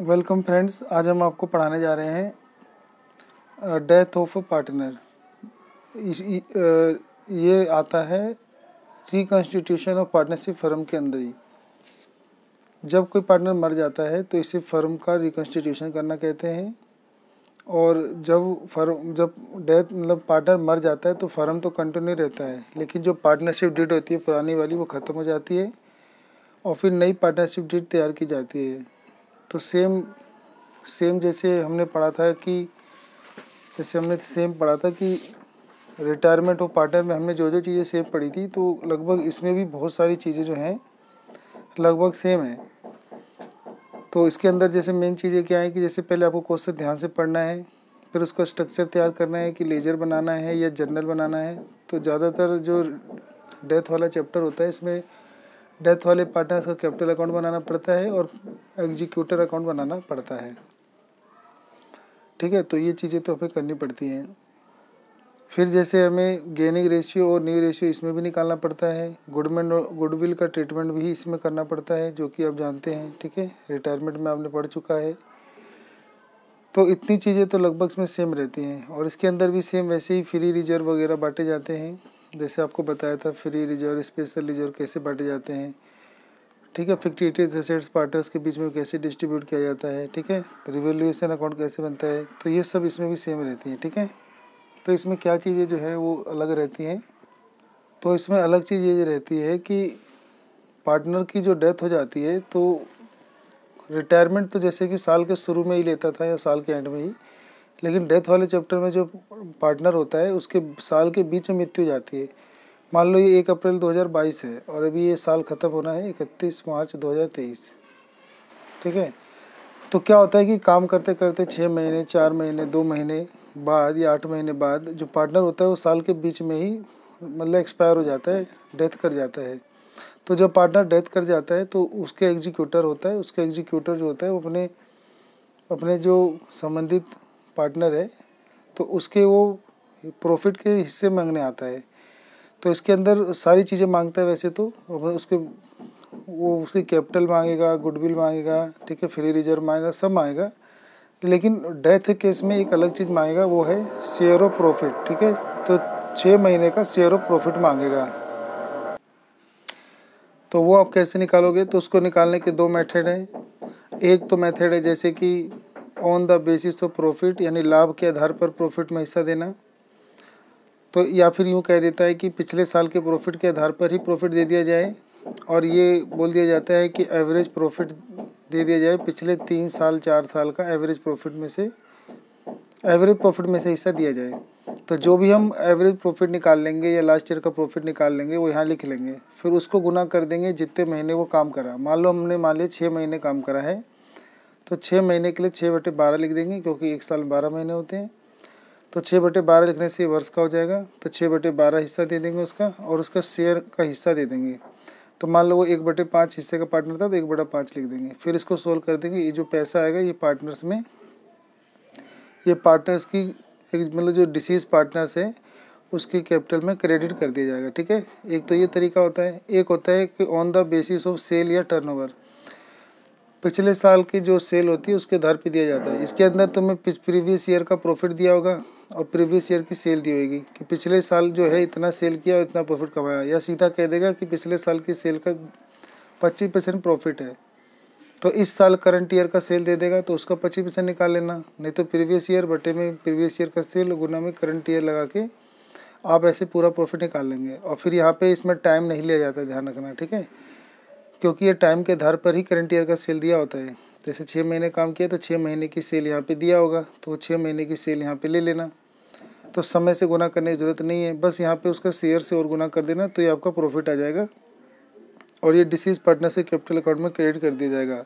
welcome friends आज हम आपको पढ़ाने जा रहे हैं डेथ ऑफ अ पार्टनर ये आता है रिकॉन्स्टिट्यूशन ऑफ पार्टनरशिप फर्म के अंदर ही जब कोई पार्टनर मर जाता है तो इसे फर्म का रिकॉन्स्टिट्यूशन करना कहते हैं और जब फर्म जब डेथ मतलब पार्टनर मर जाता है तो फर्म तो कंटिन्यू रहता है लेकिन जो पार्टनरशिप डेट होती है पुरानी वाली वो ख़त्म हो जाती है और फिर नई पार्टनरशिप डेट तैयार की जाती है तो सेम सेम जैसे हमने पढ़ा था कि जैसे हमने सेम पढ़ा था कि रिटायरमेंट और पार्टनर में हमने जो जो चीज़ें सेम पढ़ी थी तो लगभग इसमें भी बहुत सारी चीज़ें जो हैं लगभग सेम है तो इसके अंदर जैसे मेन चीज़ें क्या है कि जैसे पहले आपको क्वेश्चन ध्यान से पढ़ना है फिर उसका स्ट्रक्चर तैयार करना है कि लेजर बनाना है या जर्नल बनाना है तो ज़्यादातर जो डेथ वाला चैप्टर होता है इसमें डेथ वाले पार्टनर्स का कैपिटल अकाउंट बनाना पड़ता है और एग्जीक्यूटर अकाउंट बनाना पड़ता है ठीक है तो ये चीज़ें तो हमें करनी पड़ती हैं फिर जैसे हमें गेनिंग रेशियो और न्यू रेशियो इसमें भी निकालना पड़ता है गुडमेंट गुडविल का ट्रीटमेंट भी इसमें करना पड़ता है जो कि आप जानते हैं ठीक है रिटायरमेंट में आपने पढ़ चुका है तो इतनी चीज़ें तो लगभग इसमें सेम रहती हैं और इसके अंदर भी सेम वैसे ही फ्री रिजर्व वगैरह बांटे जाते हैं जैसे आपको बताया था फ्री रिजर्व स्पेशल रिजर्व कैसे बांटे जाते हैं ठीक है फिक्टिटिव एसेट्स पार्टनर्स के बीच में कैसे डिस्ट्रीब्यूट किया जाता है ठीक है रिवोल्यूशन अकाउंट कैसे बनता है तो ये सब इसमें भी सेम रहती है ठीक है तो इसमें क्या चीज़ें जो है वो अलग रहती हैं तो इसमें अलग चीज़ ये रहती है कि पार्टनर की जो डेथ हो जाती है तो रिटायरमेंट तो जैसे कि साल के शुरू में ही लेता था या साल के एंड में ही लेकिन डेथ वाले चैप्टर में जो पार्टनर होता है उसके साल के बीच में मृत्यु जाती है मान लो ये एक अप्रैल 2022 है और अभी ये साल ख़त्म होना है इकतीस मार्च 2023 ठीक है तो क्या होता है कि काम करते करते छः महीने चार महीने दो महीने बाद या आठ महीने बाद जो पार्टनर होता है वो साल के बीच में ही मतलब एक्सपायर हो जाता है डेथ कर जाता है तो जब पार्टनर डेथ कर जाता है तो उसके एग्जीक्यूटर होता है उसके एग्जीक्यूटर जो होता है वो अपने अपने जो संबंधित पार्टनर है तो उसके वो प्रॉफिट के हिस्से मांगने आता है तो इसके अंदर सारी चीज़ें मांगता है वैसे तो उसके वो उसकी कैपिटल मांगेगा गुडविल मांगेगा ठीक है फ्री रिजर्व मांगेगा सब मांगेगा लेकिन डेथ केस में एक अलग चीज़ मांगेगा वो है शेयर ऑफ प्रॉफिट ठीक है तो छः महीने का शेयर ऑफ प्रॉफिट मांगेगा तो वो आप कैसे निकालोगे तो उसको निकालने के दो मेथड हैं एक तो मेथड है जैसे कि on the basis of profit यानी लाभ के आधार पर प्रॉफिट में हिस्सा देना तो या फिर यूँ कह देता है कि पिछले साल के प्रॉफिट के आधार पर ही प्रॉफिट दे दिया जाए और ये बोल दिया जाता है कि एवरेज प्रॉफिट दे दिया जाए पिछले तीन साल चार साल का एवरेज प्रॉफिट में से एवरेज प्रॉफिट में से हिस्सा दिया जाए तो जो भी हम एवरेज प्रॉफिट निकाल लेंगे या लास्ट ईयर का प्रॉफिट निकाल लेंगे वो यहाँ लिख लेंगे फिर उसको गुना कर देंगे जितने महीने वो काम करा मान लो हमने मान लिया छः महीने काम करा है तो छः महीने के लिए छः बटे बारह लिख देंगे क्योंकि एक साल में बारह महीने होते हैं तो छः बटे बारह लिखने से वर्ष का हो जाएगा तो छः बटे बारह हिस्सा दे देंगे उसका और उसका शेयर का हिस्सा दे देंगे तो मान लो वो एक बटे पाँच हिस्से का पार्टनर था तो एक बटा पाँच लिख देंगे फिर इसको सोल्व कर देंगे ये जो पैसा आएगा ये पार्टनर्स में ये पार्टनर्स की एक मतलब जो डिसीज पार्टनर्स है उसकी कैपिटल में क्रेडिट कर दिया जाएगा ठीक है एक तो ये तरीका होता है एक होता है कि on the basis of sale या टर्नओवर पिछले साल की जो सेल होती है उसके आधार पर दिया जाता है इसके अंदर तुम्हें प्रीवियस ईयर का प्रॉफिट दिया होगा और प्रीवियस ईयर की सेल दी होगी कि पिछले साल जो है इतना सेल किया और इतना प्रॉफिट कमाया या सीधा कह देगा कि पिछले साल की सेल का पच्चीस परसेंट प्रॉफिट है तो इस साल करंट ईयर का सेल दे देगा तो उसका पच्चीस परसेंट निकाल लेना नहीं तो प्रीवियस ईयर बटे में प्रीवियस ईयर का सेल गुना में करंट ईयर लगा के आप ऐसे पूरा प्रॉफिट निकाल लेंगे और फिर यहाँ पे इसमें टाइम नहीं लिया जाता ध्यान रखना ठीक है क्योंकि ये टाइम के आधार पर ही करंट ईयर का सेल दिया होता है जैसे छः महीने काम किया तो छः महीने की सेल यहाँ पे दिया होगा तो वो छः महीने की सेल यहाँ पे ले लेना तो समय से गुना करने की ज़रूरत नहीं है बस यहाँ पे उसका शेयर से और गुना कर देना तो ये आपका प्रॉफिट आ जाएगा और ये डिसीज पार्टनरशिप कैपिटल अकाउंट में क्रेडिट कर दिया जाएगा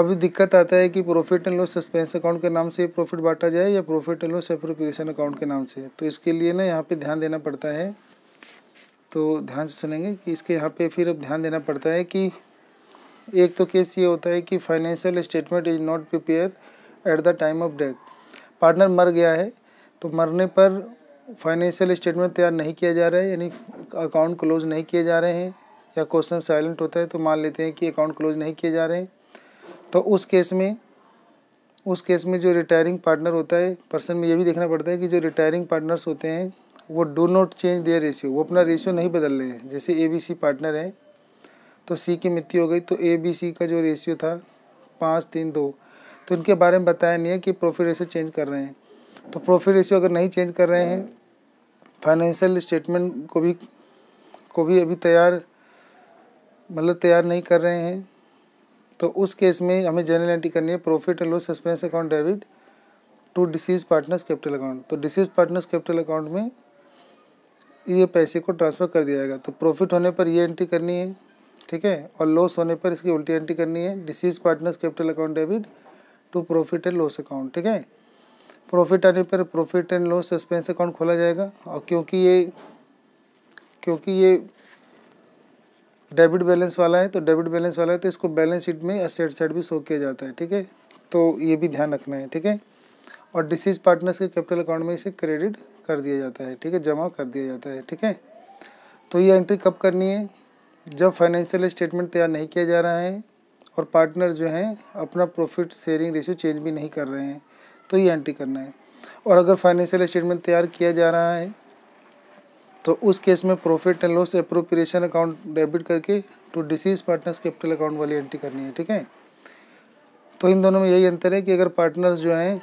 अब दिक्कत आता है कि profit and loss suspense account के नाम से प्रॉफिट बांटा जाए या profit and loss appropriation account के नाम से तो इसके लिए ना यहाँ पे ध्यान देना पड़ता है तो ध्यान से सुनेंगे कि इसके यहाँ पे फिर अब ध्यान देना पड़ता है कि एक तो केस ये होता है कि financial statement is not prepare at the time of death partner मर गया है तो मरने पर फाइनेंशियल स्टेटमेंट तैयार नहीं किया जा रहा है यानी अकाउंट क्लोज नहीं किए जा रहे हैं या क्वेश्चन साइलेंट होता है तो मान लेते हैं कि अकाउंट क्लोज नहीं किए जा रहे हैं तो उस केस में उस केस में जो रिटायरिंग पार्टनर होता है पर्सन में ये भी देखना पड़ता है कि जो रिटायरिंग पार्टनर्स होते हैं वो do not change their ratio वो अपना रेशियो नहीं बदल रहे हैं जैसे ए बी सी पार्टनर हैं तो सी की मृत्यु हो गई तो ए बी सी का जो रेशियो था पाँच तीन दो तो इनके बारे में बताया नहीं है कि प्रॉफिट रेशियो चेंज कर रहे हैं तो प्रॉफिट रेशियो अगर नहीं चेंज कर रहे हैं फाइनेंशियल स्टेटमेंट को भी को भी अभी तैयार मतलब तैयार नहीं कर रहे हैं तो उस केस में हमें जर्नल एंट्री करनी है profit and loss suspense account debit to deceased partners capital account तो डिसीज पार्टनर्स कैपिटल अकाउंट में ये पैसे को ट्रांसफ़र कर दिया जाएगा तो प्रॉफिट होने पर ये एंट्री करनी है ठीक है और लॉस होने पर इसकी उल्टी एंट्री करनी है deceased partners capital account debit to profit and loss account ठीक है प्रॉफिट आने पर profit and loss suspense account खोला जाएगा और क्योंकि ये क्योंकि ये डेबिट बैलेंस वाला है तो डेबिट बैलेंस वाला है तो इसको बैलेंस शीट में असेट साइड भी शो किया जाता है ठीक है तो ये भी ध्यान रखना है ठीक है और डिसीज पार्टनर्स के कैपिटल अकाउंट में इसे क्रेडिट कर दिया जाता है ठीक है जमा कर दिया जाता है ठीक है तो ये एंट्री कब करनी है जब फाइनेंशियल स्टेटमेंट तैयार नहीं किया जा रहा है और पार्टनर जो हैं अपना प्रॉफिट शेयरिंग रेशियो चेंज भी नहीं कर रहे हैं तो ये एंट्री करना है और अगर फाइनेंशियल स्टेटमेंट तैयार किया जा रहा है तो उस केस में profit and loss appropriation account debit करके to deceased partners capital account वाली एंट्री करनी है ठीक है तो इन दोनों में यही अंतर है कि अगर पार्टनर्स जो हैं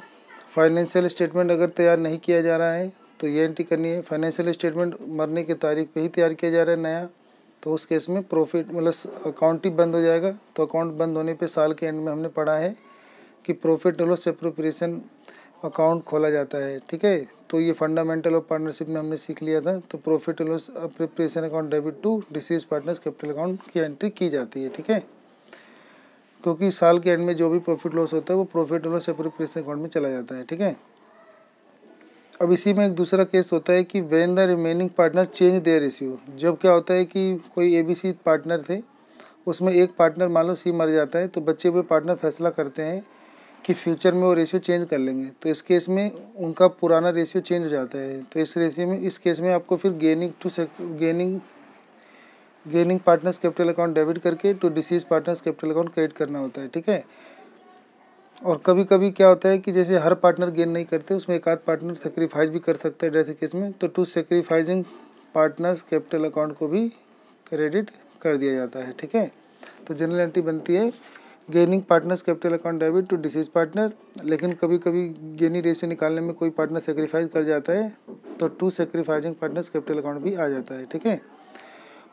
फाइनेंशियल स्टेटमेंट अगर तैयार नहीं किया जा रहा है तो ये एंट्री करनी है फाइनेंशियल स्टेटमेंट मरने की तारीख पे ही तैयार किया जा रहा है नया तो उस केस में प्रॉफिट मतलब अकाउंट ही बंद हो जाएगा तो अकाउंट बंद होने पे साल के एंड में हमने पढ़ा है कि प्रॉफिट लॉस एप्रोप्रिएशन अकाउंट खोला जाता है ठीक है तो ये फंडामेंटल ऑफ पार्टनरशिप में हमने सीख लिया था तो profit loss appropriation account debit to deceased partners capital account की एंट्री की जाती है ठीक है क्योंकि साल के एंड में जो भी प्रॉफिट लॉस होता है वो प्रॉफिट और लॉस अप्रोप्रिएशन अकाउंट में चला जाता है ठीक है अब इसी में एक दूसरा केस होता है कि when the remaining partner change the ratio जब क्या होता है कि कोई ए बी सी पार्टनर थे उसमें एक पार्टनर मान लो सी मर जाता है तो बच्चे हुए पार्टनर फैसला करते हैं कि फ्यूचर में वो रेशियो चेंज कर लेंगे तो इस केस में उनका पुराना रेशियो चेंज हो जाता है तो इस रेशियो में इस केस में आपको फिर gaining to gaining gaining partners capital account debit करके to deceased partners capital account credit करना होता है ठीक है और कभी कभी क्या होता है कि जैसे हर पार्टनर गेन नहीं करते उसमें एक आध पार्टनर सेक्रीफाइज भी कर सकता है डेथ केस में तो to sacrificing partners capital account को भी क्रेडिट कर दिया जाता है ठीक है तो जनरल एंट्री बनती है gaining partners capital account debit to deceased partner लेकिन कभी कभी गेनिंग रेशियो निकालने में कोई पार्टनर सेक्रीफाइज कर जाता है तो to sacrificing partners capital account भी आ जाता है ठीक है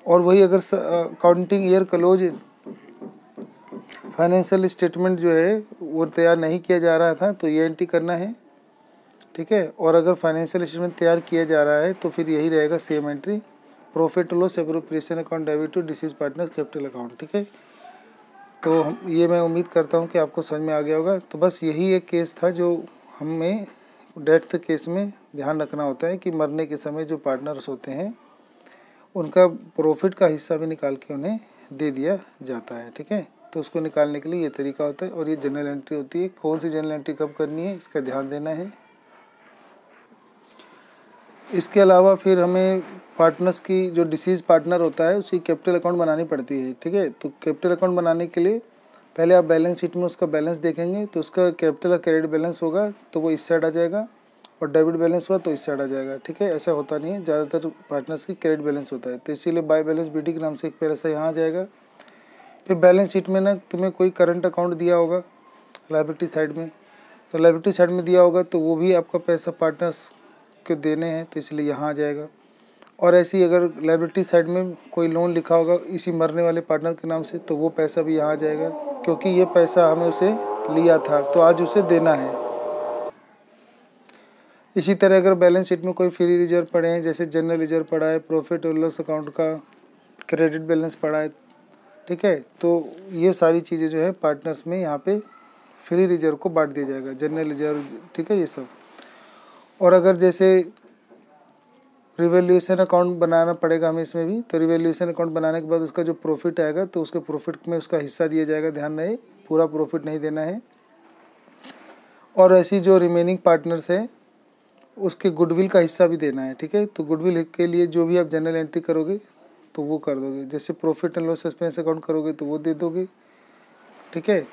और वही अगर accounting year close financial statement जो है वो तैयार नहीं किया जा रहा था तो ये एंट्री करना है ठीक है और अगर फाइनेंशियल स्टेटमेंट तैयार किया जा रहा है तो फिर यही रहेगा same entry profit loss appropriation account debit to deceased partner capital account ठीक है तो ये मैं उम्मीद करता हूँ कि आपको समझ में आ गया होगा तो बस यही एक केस था जो हमें डेथ केस में ध्यान रखना होता है कि मरने के समय जो पार्टनर्स होते हैं उनका प्रॉफिट का हिस्सा भी निकाल के उन्हें दे दिया जाता है ठीक है तो उसको निकालने के लिए ये तरीका होता है और ये जनरल एंट्री होती है कौन सी जनरल एंट्री कब करनी है इसका ध्यान देना है इसके अलावा फिर हमें पार्टनर्स की जो डिसीज पार्टनर होता है उसकी कैपिटल अकाउंट बनानी पड़ती है ठीक है तो कैपिटल अकाउंट बनाने के लिए पहले आप बैलेंस शीट में उसका बैलेंस देखेंगे तो उसका कैपिटल का क्रेडिट बैलेंस होगा तो वो इस साइड आ जाएगा और डेबिट बैलेंस हुआ तो इस साइड आ जाएगा ठीक है ऐसा होता नहीं है ज़्यादातर पार्टनर्स की क्रेडिट बैलेंस होता है तो इसीलिए बाय बैलेंस बी के नाम से एक पैसा यहाँ आ जाएगा फिर बैलेंस शीट में ना तुम्हें कोई करंट अकाउंट दिया होगा लाइबिलिटी साइड में तो लाइबिलिटी साइड में दिया होगा तो वो भी आपका पैसा पार्टनर्स को देने हैं तो इसलिए यहाँ आ जाएगा और ऐसी अगर लाइबिलिटी साइड में कोई लोन लिखा होगा इसी मरने वाले पार्टनर के नाम से तो वो पैसा भी यहाँ आ जाएगा क्योंकि ये पैसा हमें उसे लिया था तो आज उसे देना है इसी तरह अगर बैलेंस शीट में कोई फ्री रिजर्व पड़े हैं जैसे जनरल रिजर्व पड़ा है प्रॉफिट और लॉस अकाउंट का क्रेडिट बैलेंस पड़ा है ठीक है तो ये सारी चीज़ें जो है पार्टनर्स में यहाँ पे फ्री रिजर्व को बांट दिया जाएगा जनरल रिजर्व ठीक है ये सब और अगर जैसे रिवेल्यूशन अकाउंट बनाना पड़ेगा हमें इसमें भी तो रिवेल्यूशन अकाउंट बनाने के बाद उसका जो प्रॉफिट आएगा तो उसके प्रॉफिट में उसका हिस्सा दिया जाएगा ध्यान रहे पूरा प्रॉफिट नहीं देना है और ऐसी जो रिमेनिंग पार्टनर्स हैं उसके गुडविल का हिस्सा भी देना है ठीक है तो गुडविल के लिए जो भी आप जनरल एंट्री करोगे तो वो कर दोगे जैसे profit and loss expense account करोगे तो वो दे दोगे ठीक है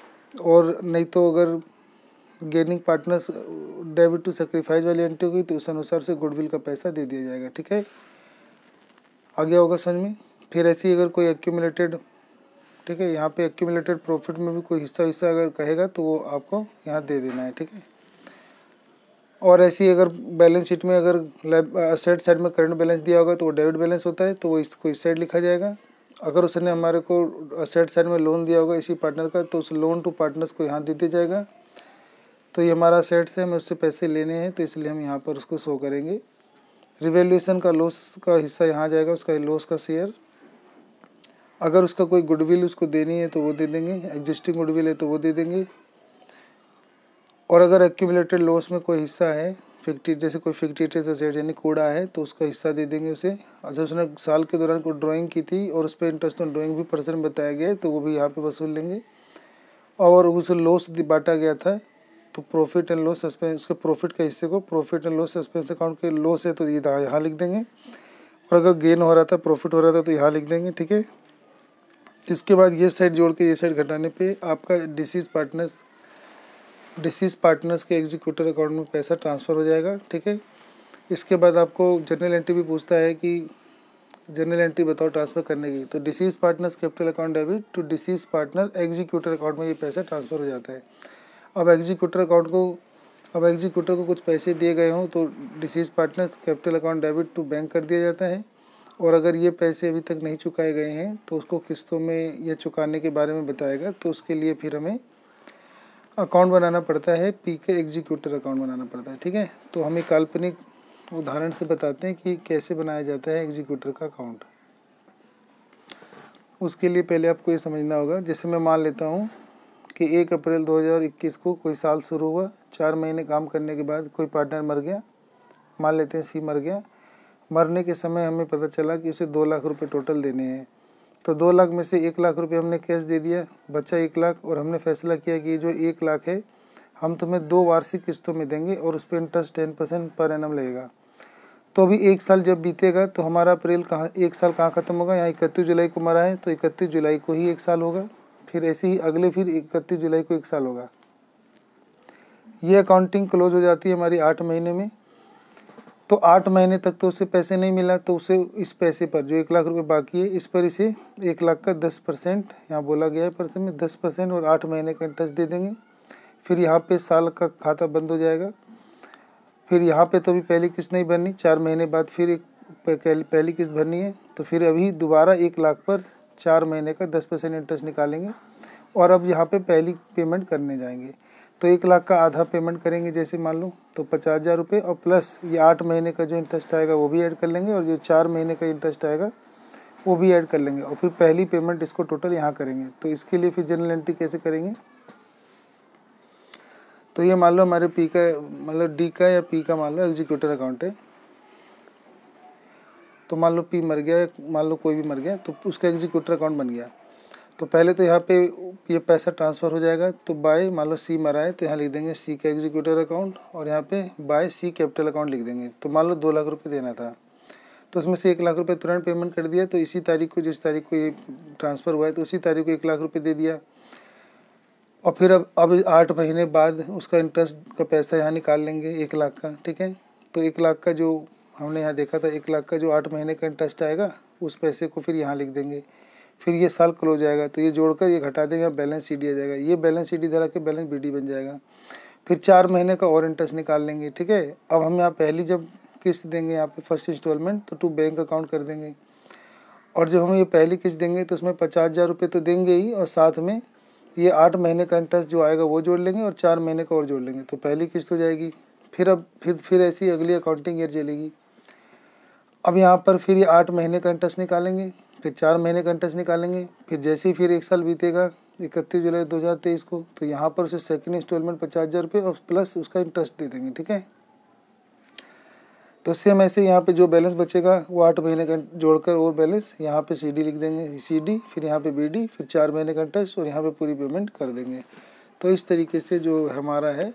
और नहीं तो अगर gaining partners debit to sacrifice वाली एंट्री होगी तो उस अनुसार से गुडविल का पैसा दे दिया जाएगा ठीक है आ गया होगा समझ में फिर ऐसी अगर कोई एक्यूमलेटेड ठीक है यहाँ पे एक्यूमलेटेड प्रॉफिट में भी कोई हिस्सा हिस्सा अगर कहेगा तो वो आपको यहाँ दे देना है ठीक है और ऐसी अगर बैलेंस शीट में अगर असेट साइड में करंट बैलेंस दिया होगा तो वो डेबिट बैलेंस होता है तो वो इसको इस साइड लिखा जाएगा अगर उसने हमारे को असेट साइड में लोन दिया होगा इसी पार्टनर का तो उस लोन टू पार्टनर्स को यहाँ दे दिया जाएगा तो ये हमारा असेट्स है हमें उससे पैसे लेने हैं तो इसलिए हम यहाँ पर उसको शो करेंगे रिवेल्यूशन का लॉस का हिस्सा यहाँ जाएगा उसका लॉस का शेयर अगर उसका कोई गुडविल उसको देनी है तो वो दे देंगे एग्जिस्टिंग गुडविल है तो वो दे देंगे और अगर एक्यूमलेटेड लॉस में कोई हिस्सा है फिक्टी जैसे कोई फिक्टिटिस असेट यानी कूड़ा है तो उसका हिस्सा दे देंगे उसे अच्छा उसने साल के दौरान कोई ड्राइंग की थी और उस पर इंटरेस्ट ऑन ड्राइंग भी पर्सन बताया गया तो वो भी यहाँ पे वसूल लेंगे और उसे लॉस बांटा गया था तो प्रॉफिट एंड लॉस सस्पेंस उसके प्रॉफिट के हिस्से को profit and loss suspense account के लॉस है तो ये यहाँ लिख देंगे और अगर गेन हो रहा था प्रॉफिट हो रहा था तो यहाँ लिख देंगे ठीक है इसके बाद ये साइड जोड़ के ये साइड घटाने पर आपका डिसीज पार्टनर्स डिसीज पार्टनर्स के एग्जीक्यूटर अकाउंट में पैसा ट्रांसफ़र हो जाएगा ठीक है इसके बाद आपको जनरल एंट्री भी पूछता है कि जनरल एंट्री बताओ ट्रांसफ़र करने की तो deceased partners capital account debit to deceased partner executor account में ये पैसा ट्रांसफ़र हो जाता है अब एग्जीक्यूटर अकाउंट को अब एग्जीक्यूटर को कुछ पैसे दिए गए हों तो deceased partners capital account debit to bank कर दिया जाता है और अगर ये पैसे अभी तक नहीं चुकाए गए हैं तो उसको किस्तों में या चुकाने के बारे में बताएगा तो उसके लिए फिर हमें अकाउंट बनाना पड़ता है पी के एग्जीक्यूटर अकाउंट बनाना पड़ता है ठीक है तो हम एक काल्पनिक उदाहरण से बताते हैं कि कैसे बनाया जाता है एग्जीक्यूटर का अकाउंट उसके लिए पहले आपको ये समझना होगा जैसे मैं मान लेता हूँ कि एक अप्रैल 2021 को कोई साल शुरू हुआ चार महीने काम करने के बाद कोई पार्टनर मर गया मान लेते हैं सी मर गया मरने के समय हमें पता चला कि उसे दो लाख रुपए टोटल देने हैं तो दो लाख में से एक लाख रुपये हमने कैश दे दिया बच्चा एक लाख और हमने फैसला किया कि जो एक लाख है हम तुम्हें दो वार्षिक किस्तों में देंगे और उस पर इंटरेस्ट टेन परसेंट पर एन लगेगा तो अभी एक साल जब बीतेगा तो हमारा अप्रैल कहाँ एक साल कहाँ ख़त्म होगा यहाँ इकतीस जुलाई को मरा है तो इकतीस जुलाई को ही एक साल होगा फिर ऐसे ही अगले फिर इकतीस जुलाई को एक साल होगा ये अकाउंटिंग क्लोज हो जाती है हमारी आठ महीने में तो आठ महीने तक तो उसे पैसे नहीं मिला तो उसे इस पैसे पर जो एक लाख रुपए बाकी है इस पर इसे एक लाख का दस परसेंट यहाँ बोला गया है परसेंट में दस परसेंट और आठ महीने का इंटरेस्ट दे देंगे फिर यहाँ पे साल का खाता बंद हो जाएगा फिर यहाँ पे तो अभी पहली किस्त नहीं भरनी चार महीने बाद फिर एक पहली किस्त भरनी है तो फिर अभी दोबारा एक लाख पर चार महीने का दस परसेंट इंटरेस्ट निकालेंगे और अब यहाँ पर पहली पेमेंट करने जाएंगे तो एक लाख का आधा पेमेंट करेंगे जैसे मान लो तो पचास हज़ार रुपये और प्लस ये आठ महीने का जो इंटरेस्ट आएगा वो भी ऐड कर लेंगे और जो चार महीने का इंटरेस्ट आएगा वो भी ऐड कर लेंगे और फिर पहली पेमेंट इसको टोटल यहाँ करेंगे तो इसके लिए फिर जनरल एंट्री कैसे करेंगे तो ये मान लो हमारे पी का मतलब डी का या पी का मान लो एग्जीक्यूटर अकाउंट है तो मान लो पी मर गया मान लो कोई भी मर गया तो उसका एग्जीक्यूटर अकाउंट बन गया तो पहले तो यहाँ पे ये पैसा ट्रांसफ़र हो जाएगा तो बाय मान लो सी मरा है तो यहाँ लिख देंगे सी का एग्जीक्यूटर अकाउंट और यहाँ पे बाय सी कैपिटल अकाउंट लिख देंगे तो मान लो दो लाख रुपये देना था तो उसमें से एक लाख रुपये तुरंत पेमेंट कर दिया तो इसी तारीख को जिस तारीख को ये ट्रांसफ़र हुआ है तो उसी तारीख को एक लाख रुपये दे दिया और फिर अब अब आठ महीने बाद उसका इंटरेस्ट का पैसा यहाँ निकाल लेंगे एक लाख का ठीक है तो एक लाख का जो हमने यहाँ देखा था एक लाख का जो आठ महीने का इंटरेस्ट आएगा उस पैसे को फिर यहाँ लिख देंगे फिर ये साल क्लोज जाएगा तो ये जोड़कर ये घटा देंगे बैलेंस सी आ जाएगा ये बैलेंस सी डी धरा के बैलेंस बी बन जाएगा फिर चार महीने का और इंटरेस्ट निकाल लेंगे ठीक है अब हम यहाँ पहली जब किस्त देंगे यहाँ पे फर्स्ट इंस्टॉलमेंट तो टू बैंक अकाउंट कर देंगे और जब हम ये पहली किस्त देंगे तो उसमें पचास हज़ार रुपये तो देंगे ही और साथ में ये आठ महीने का इंटरेस्ट जो आएगा वो जोड़ लेंगे और चार महीने का और जोड़ लेंगे तो पहली किस्त हो जाएगी फिर अब फिर फिर ऐसी अगली अकाउंटिंग ईयर चलेगी अब यहाँ पर फिर ये आठ महीने का इंटरेस्ट निकालेंगे फिर चार महीने का इंटरेस्ट निकालेंगे फिर जैसे ही फिर एक साल बीतेगा इकतीस जुलाई दो हज़ार तेईस को तो यहाँ पर उसे सेकेंड इंस्टॉलमेंट पचास हज़ार रुपये और प्लस उसका इंटरेस्ट दे देंगे ठीक है तो सेम ऐसे यहाँ पे जो बैलेंस बचेगा वो आठ महीने का जोड़कर और बैलेंस यहाँ पे सीडी लिख देंगे सीडी फिर यहाँ पे बीडी फिर चार महीने का इंटरेस्ट और यहाँ पे पूरी पेमेंट कर देंगे तो इस तरीके से जो हमारा है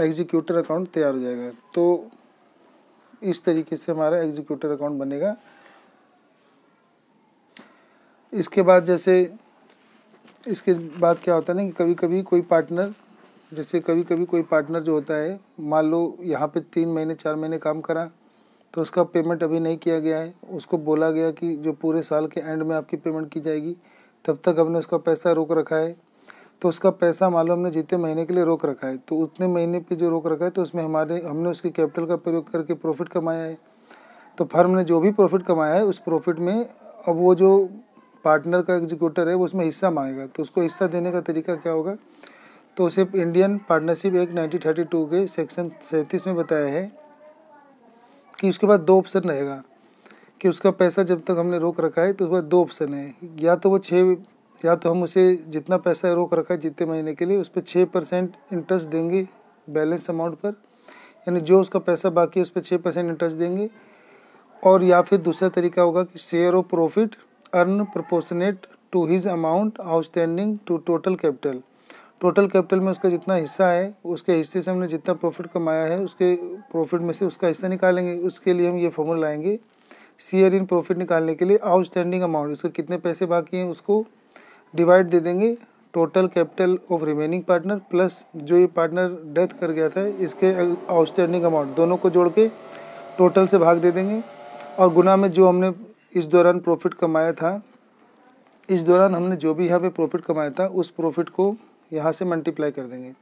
एग्जीक्यूटर अकाउंट तैयार हो जाएगा तो इस तरीके से हमारा एग्जीक्यूटर अकाउंट बनेगा इसके बाद जैसे इसके बाद क्या होता है ना कि कभी कभी कोई पार्टनर जैसे कभी कभी कोई पार्टनर जो होता है मान लो यहाँ पे तीन महीने चार महीने काम करा तो उसका पेमेंट अभी नहीं किया गया है उसको बोला गया कि जो पूरे साल के एंड में आपकी पेमेंट की जाएगी तब तक हमने उसका पैसा रोक रखा है तो उसका पैसा मान लो हमने जितने महीने के लिए रोक रखा है तो उतने महीने पे जो रोक रखा है तो उसमें हमारे हमने उसके कैपिटल का प्रयोग करके प्रॉफिट कमाया है तो फर्म ने जो भी प्रॉफिट कमाया है उस प्रॉफिट में अब वो जो पार्टनर का एग्जीक्यूटर है वो उसमें हिस्सा मांगेगा तो उसको हिस्सा देने का तरीका क्या होगा तो उसे इंडियन पार्टनरशिप एक्ट टू के सेक्शन सैंतीस में बताया है कि उसके बाद दो ऑप्शन रहेगा कि उसका पैसा जब तक हमने रोक रखा है तो उसके बाद दो ऑप्शन है या तो वो छः या तो हम उसे जितना पैसा रोक रखा है जितने महीने के लिए उस पर छः परसेंट इंटरेस्ट देंगे बैलेंस अमाउंट पर यानी जो उसका पैसा बाकी है उस पर छः परसेंट इंटरेस्ट देंगे और या फिर दूसरा तरीका होगा कि share of profit earn proportionate to his amount outstanding to total capital total capital में उसका जितना हिस्सा है उसके हिस्से से हमने जितना प्रॉफिट कमाया है उसके प्रॉफिट में से उसका हिस्सा निकालेंगे उसके लिए हम ये फॉर्मूला लाएंगे शेयर इन प्रॉफिट निकालने के लिए आउटस्टैंडिंग अमाउंट उसके कितने पैसे बाकी हैं उसको डिवाइड दे देंगे total capital of remaining partner plus जो ये पार्टनर डेथ कर गया था इसके आउटस्टैंडिंग अमाउंट दोनों को जोड़ के टोटल से भाग दे देंगे और गुना में जो हमने इस दौरान प्रॉफिट कमाया था इस दौरान हमने जो भी यहाँ पे प्रॉफिट कमाया था उस प्रॉफिट को यहाँ से मल्टीप्लाई कर देंगे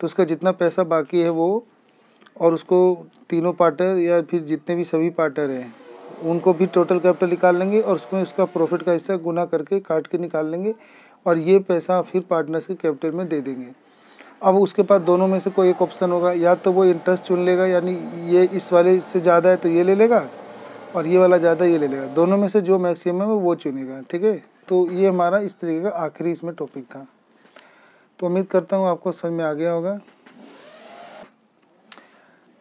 तो उसका जितना पैसा बाकी है वो और उसको तीनों पार्टनर या फिर जितने भी सभी पार्टनर हैं उनको भी टोटल कैपिटल निकाल लेंगे और उसमें उसका प्रॉफिट का हिस्सा गुना करके काट के निकाल लेंगे और ये पैसा फिर पार्टनर्स के कैपिटल में दे देंगे अब उसके पास दोनों में से कोई एक ऑप्शन होगा या तो वो इंटरेस्ट चुन लेगा यानी ये इस वाले से ज़्यादा है तो ये ले लेगा और ये वाला ज़्यादा ये ले लेगा दोनों में से जो मैक्सिमम है वो वो चुनेगा ठीक है तो ये हमारा इस तरीके का आखिरी इसमें टॉपिक था तो उम्मीद करता हूँ आपको समझ में आ गया होगा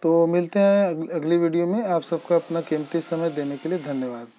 तो मिलते हैं अगली वीडियो में आप सबका अपना कीमती समय देने के लिए धन्यवाद